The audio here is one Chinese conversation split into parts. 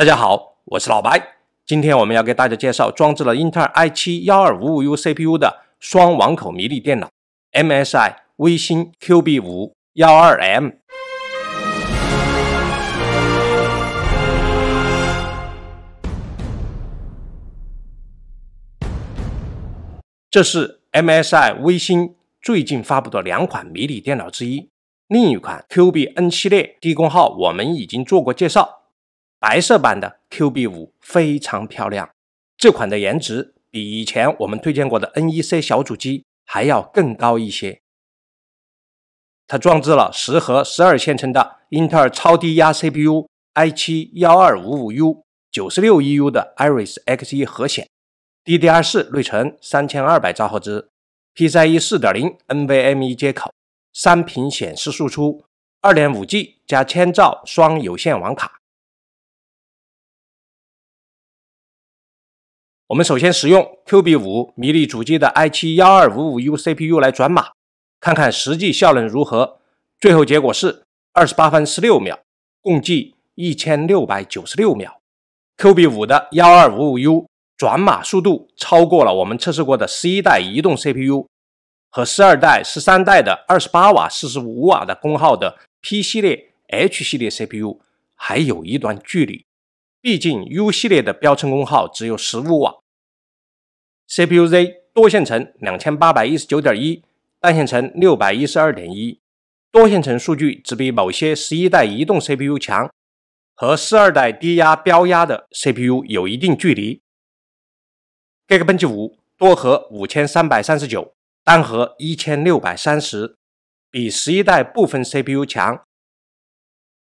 大家好，我是老白。今天我们要给大家介绍装置了英特尔 i7 幺二五五 U CPU 的双网口迷你电脑，MSI 微星 QB 五幺二 M。这是 MSI 微星最近发布的两款迷你电脑之一，另一款 QB N 系列低功耗，我们已经做过介绍。白色版的 Q B 五非常漂亮，这款的颜值比以前我们推荐过的 N E C 小主机还要更高一些。它装置了十核十二线程的英特尔超低压 C P U i 七幺二五五 U 九十六 E U 的 I R I S X 一核显，D D R 四内存三千二百兆赫兹，P C E 四点零 N V M 一接口，三屏显示输出，二点五 G 加千兆双有线网卡。我们首先使用 QB5 迷你主机的 i7 幺二五五 U CPU 来转码，看看实际效能如何。最后结果是二十八分十六秒，共计一千六百九十六秒。QB5 的幺二五五 U 转码速度超过了我们测试过的十一代移动 CPU 和十二代、十三代的二十八瓦、四十五瓦的功耗的 P 系列、H 系列 CPU，还有一段距离。毕竟 U 系列的标称功耗只有十五瓦。CPU Z 多线程两千八百一十九点一，单线程六百一十二点一，多线程数据只比某些十一代移动 CPU 强，和十二代低压标压的 CPU 有一定距离。Geekbench 五多核五千三百三十九，单核一千六百三十，比十一代部分 CPU 强。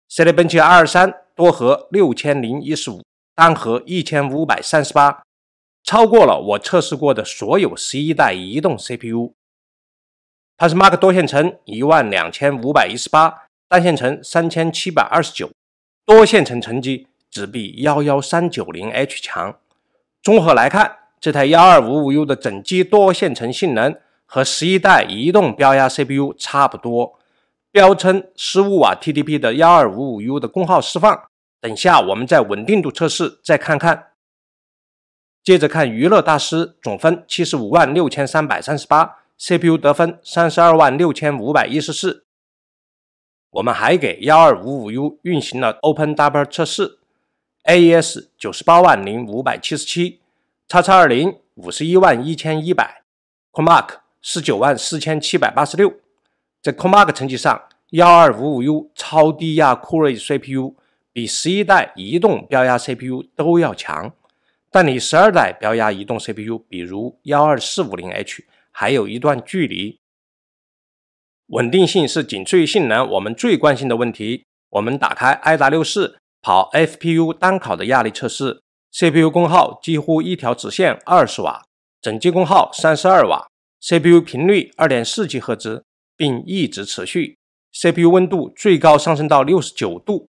Cinebench R 三多核六千零一十五，单核一千五百三十八。超过了我测试过的所有十一代移动 CPU，它是 Mark 多线程一万两千五百一十八，单线程三千七百二十九，多线程成绩只比幺幺三九零 H 强。综合来看，这台幺二五五 U 的整机多线程性能和十一代移动标压 CPU 差不多。标称十五瓦 TDP 的幺二五五 U 的功耗释放，等下我们在稳定度测试再看看。接着看娱乐大师总分七十五万六千三百三十八，CPU 得分三十二万六千五百一十四。我们还给幺二五五 U 运行了 OpenDouble 测试，AES 九十八万零五百七十七，叉叉二零五十一万一千一百 c o m a r k 十九万四千七百八十六。在 c o m a r k 成绩上，幺二五五 U 超低压酷睿 CPU 比十一代移动标压 CPU 都要强。但离十二代标压移动 CPU，比如幺二四五零 H，还有一段距离。稳定性是仅次于性能我们最关心的问题。我们打开 i 达六四，跑 FPU 单考的压力测试，CPU 功耗几乎一条直线二十瓦，整机功耗三十二瓦，CPU 频率二点四 G 赫兹，并一直持续。CPU 温度最高上升到六十九度，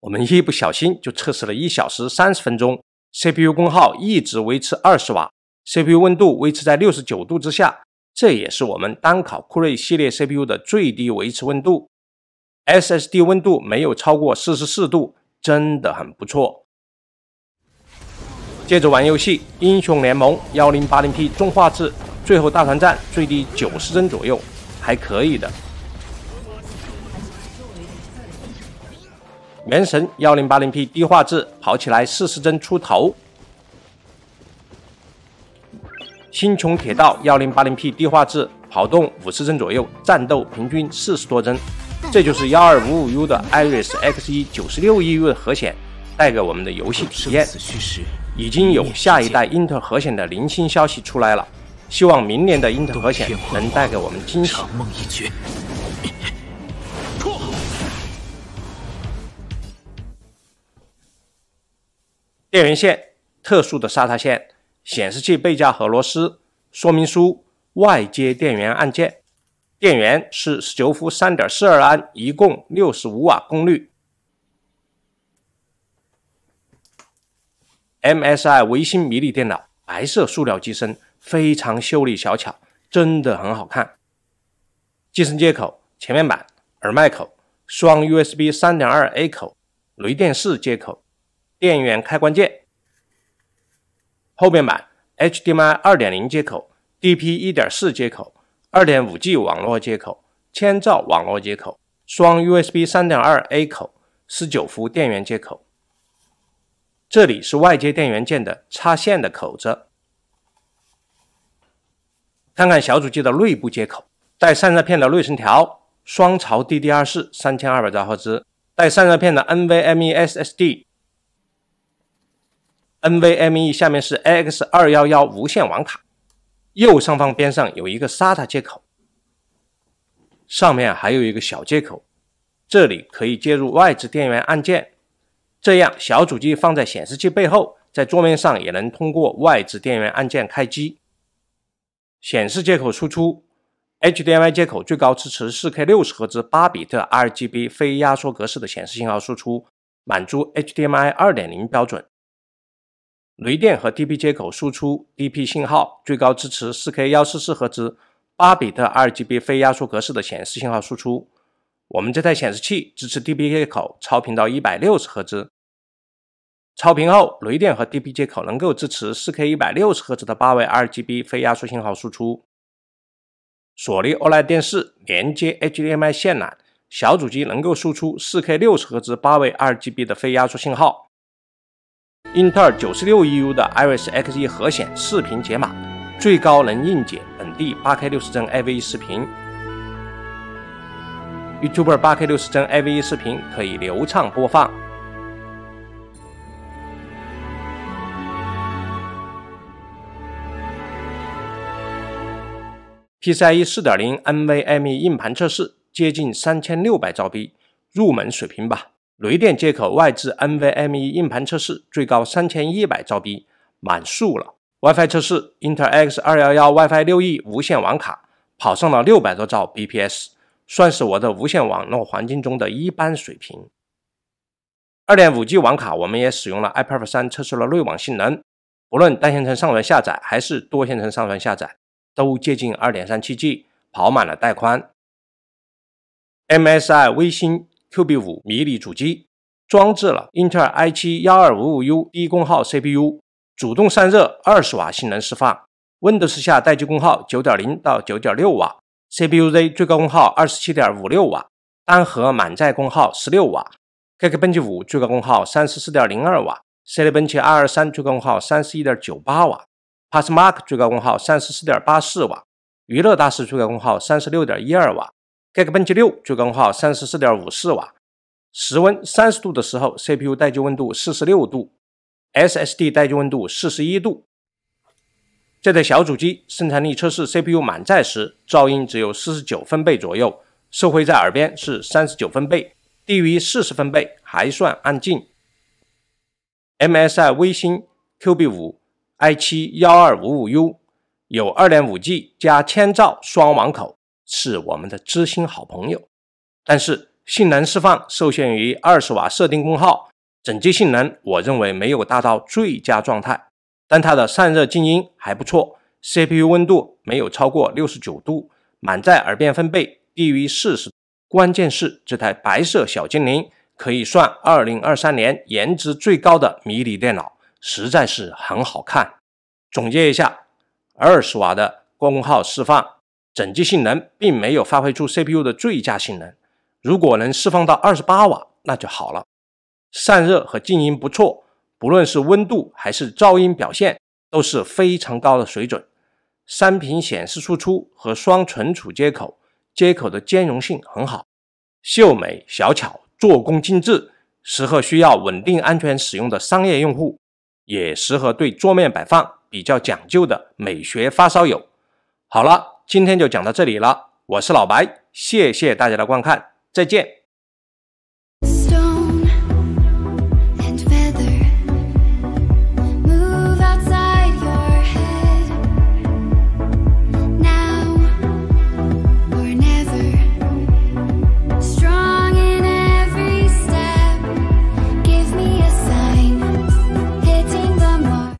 我们一不小心就测试了一小时三十分钟。CPU 功耗一直维持二十瓦，CPU 温度维持在六十九度之下，这也是我们单烤酷睿系列 CPU 的最低维持温度。SSD 温度没有超过四十四度，真的很不错。接着玩游戏，《英雄联盟》幺零八零 P 中画质，最后大团战最低九十帧左右，还可以的。原神幺零八零 P 低画质跑起来四十帧出头，星穹铁道幺零八零 P 低画质跑动五十帧左右，战斗平均四十多帧，这就是幺二五五 U 的 i r i s X 一九十六 e U 的核显带给我们的游戏体验。已经有下一代英特尔核显的零星消息出来了，希望明年的英特尔核显能带给我们惊喜。电源线、特殊的 SATA 线、显示器背架和螺丝、说明书、外接电源按键。电源是十九伏三点四二安，一共六十五瓦功率。MSI 维星迷你电脑，白色塑料机身，非常秀丽小巧，真的很好看。机身接口：前面板、耳麦口、双 USB 三点二 A 口、雷电4接口。电源开关键，后面板 HDMI 二点零接口、DP 一点四接口、二点五 G 网络接口、千兆网络接口、双 USB 三点二 A 口、十九伏电源接口。这里是外接电源键的插线的口子。看看小主机的内部接口，带散热片的内存条，双槽 DDR 四三千二百兆赫兹，带散热片的 NVMe SSD。NVMe 下面是 AX 二幺幺无线网卡，右上方边上有一个 SATA 接口，上面还有一个小接口，这里可以接入外置电源按键，这样小主机放在显示器背后，在桌面上也能通过外置电源按键开机。显示接口输出 HDMI 接口最高支持四 K 六十赫兹8比特 RGB 非压缩格式的显示信号输出，满足 HDMI 二点零标准。雷电和 DP 接口输出 DP 信号，最高支持 4K 144赫兹、8比特 RGB 非压缩格式的显示信号输出。我们这台显示器支持 DP 接口超频到160赫兹，超频后雷电和 DP 接口能够支持 4K 160赫兹的八位 RGB 非压缩信号输出。索尼 OLED 电视连接 HDMI 线缆，小主机能够输出 4K 60赫兹八位 RGB 的非压缩信号。英特尔九十六 EU 的 Iris Xe 核显视频解码，最高能硬解本地八 K 六十帧 AV1 视频，YouTube 八 K 六十帧 AV1 视频可以流畅播放。PCIe 四点零 NVMe 硬盘测试接近三千六百兆 B，入门水平吧。雷电接口外置 NVMe 硬盘测试，最高三千一百兆 B 满速了。WiFi 测试 i n t e r X 二幺幺 WiFi 六 E 无线网卡跑上了六百多兆 bps，算是我的无线网络环境中的一般水平。二点五 G 网卡，我们也使用了 iPerf 三测试了内网性能，无论单线程上传下载还是多线程上传下载，都接近二点三七 G，跑满了带宽。MSI 微星。QB 五迷你主机，装置了英特尔 i7 幺二五五 U 低功耗 CPU，主动散热，二十瓦性能释放。Windows 下待机功耗九点零到九点六瓦，CPU-Z 最高功耗二十七点五六瓦，单核满载功耗十六瓦，GeekBench 五最高功耗三十四点零二瓦，Cinebench R 二三最高功耗三十一点九八瓦，PassMark 最高功耗三十四点八四瓦，娱乐大师最高功耗三十六点一二瓦。Geekbench 六最高号三十四点五四瓦，室温三十度的时候，CPU 待机温度四十六度，SSD 待机温度四十一度。这台小主机生产力测试，CPU 满载时噪音只有四十九分贝左右，收会在耳边是三十九分贝，低于四十分贝还算安静。MSI 微星 QB 五 I 七幺二五五 U 有二点五 G 加千兆双网口。是我们的知心好朋友，但是性能释放受限于二十瓦设定功耗，整机性能我认为没有达到最佳状态。但它的散热静音还不错，CPU 温度没有超过六十九度，满载耳变分贝低于四十。关键是这台白色小精灵可以算二零二三年颜值最高的迷你电脑，实在是很好看。总结一下，二十瓦的功耗释放。整机性能并没有发挥出 CPU 的最佳性能，如果能释放到二十八瓦那就好了。散热和静音不错，不论是温度还是噪音表现都是非常高的水准。三屏显示输出和双存储接口，接口的兼容性很好。秀美小巧，做工精致，适合需要稳定安全使用的商业用户，也适合对桌面摆放比较讲究的美学发烧友。好了。今天就讲到这里了，我是老白，谢谢大家的观看，再见。